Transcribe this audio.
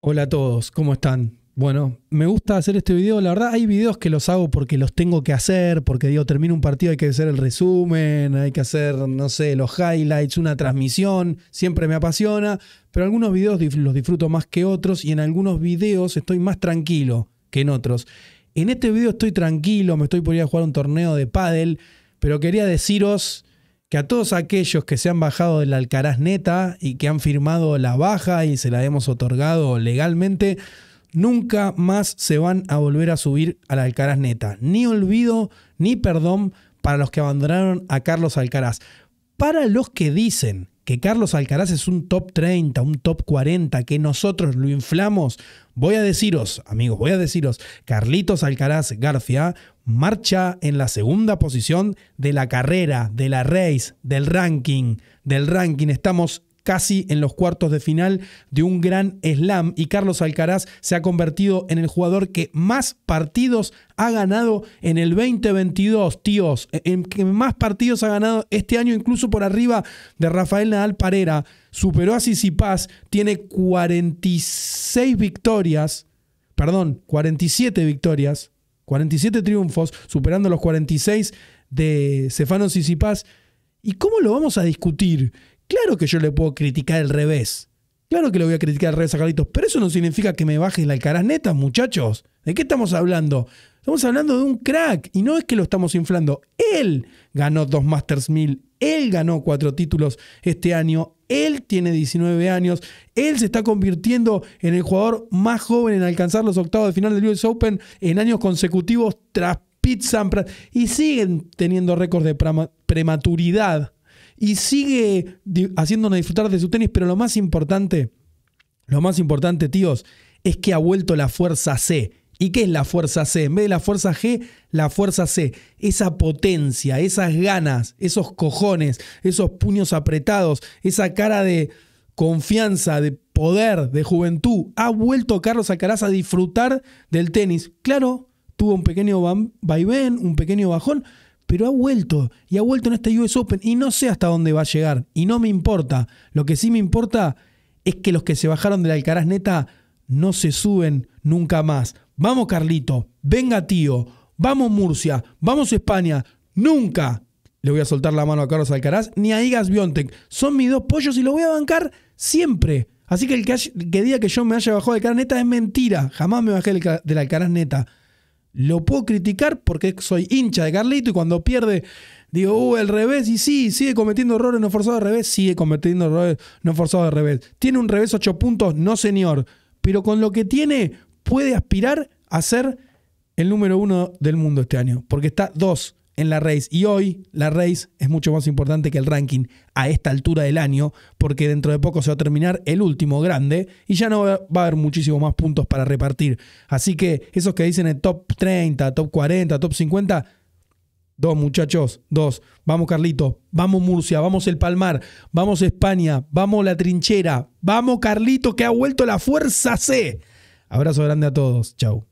Hola a todos, ¿cómo están? Bueno, me gusta hacer este video, la verdad hay videos que los hago porque los tengo que hacer, porque digo, termino un partido, hay que hacer el resumen, hay que hacer, no sé, los highlights, una transmisión, siempre me apasiona, pero algunos videos los disfruto más que otros y en algunos videos estoy más tranquilo que en otros. En este video estoy tranquilo, me estoy por ir a jugar un torneo de pádel, pero quería deciros que a todos aquellos que se han bajado del Alcaraz neta y que han firmado la baja y se la hemos otorgado legalmente, nunca más se van a volver a subir al Alcaraz neta. Ni olvido ni perdón para los que abandonaron a Carlos Alcaraz. Para los que dicen que Carlos Alcaraz es un top 30, un top 40, que nosotros lo inflamos, voy a deciros, amigos, voy a deciros, Carlitos Alcaraz García marcha en la segunda posición de la carrera, de la race, del ranking, del ranking. Estamos casi en los cuartos de final de un gran slam y Carlos Alcaraz se ha convertido en el jugador que más partidos ha ganado en el 2022, tíos, e, en que más partidos ha ganado este año incluso por arriba de Rafael Nadal Parera, superó a Sisipaz, tiene 46 victorias, perdón, 47 victorias, 47 triunfos, superando los 46 de Cefano Sisipaz. ¿Y cómo lo vamos a discutir? Claro que yo le puedo criticar el revés. Claro que le voy a criticar al revés a Carlitos, pero eso no significa que me bajes la alcaraz neta, muchachos. ¿De qué estamos hablando? Estamos hablando de un crack y no es que lo estamos inflando. Él ganó dos Masters 1000, él ganó cuatro títulos este año, él tiene 19 años, él se está convirtiendo en el jugador más joven en alcanzar los octavos de final del US Open en años consecutivos tras Pete Sampras y siguen teniendo récords de prematuridad y sigue haciéndonos disfrutar de su tenis, pero lo más importante, lo más importante, tíos, es que ha vuelto la fuerza C. ¿Y qué es la fuerza C? En vez de la fuerza G, la fuerza C. Esa potencia, esas ganas, esos cojones, esos puños apretados, esa cara de confianza, de poder, de juventud. Ha vuelto Carlos Alcaraz a disfrutar del tenis. Claro, tuvo un pequeño vaivén, un pequeño bajón, pero ha vuelto y ha vuelto en este US Open y no sé hasta dónde va a llegar y no me importa. Lo que sí me importa es que los que se bajaron del Alcaraz neta no se suben nunca más. Vamos Carlito, venga tío, vamos Murcia, vamos España, nunca le voy a soltar la mano a Carlos Alcaraz ni a Igas Biontek. Son mis dos pollos y lo voy a bancar siempre. Así que el que, que diga que yo me haya bajado del Alcaraz neta es mentira. Jamás me bajé del Alcaraz neta. Lo puedo criticar porque soy hincha de Carlito y cuando pierde digo, uh, el revés, y sí, sigue cometiendo errores no forzados de revés, sigue cometiendo errores no forzados de revés. Tiene un revés 8 puntos, no señor, pero con lo que tiene puede aspirar a ser el número uno del mundo este año, porque está dos en la race. Y hoy la race es mucho más importante que el ranking a esta altura del año, porque dentro de poco se va a terminar el último grande y ya no va a haber muchísimos más puntos para repartir. Así que esos que dicen el top 30, top 40, top 50, Dos, muchachos, dos. Vamos, Carlito. Vamos, Murcia. Vamos, El Palmar. Vamos, España. Vamos, La Trinchera. Vamos, Carlito, que ha vuelto la fuerza C. Abrazo grande a todos. Chau.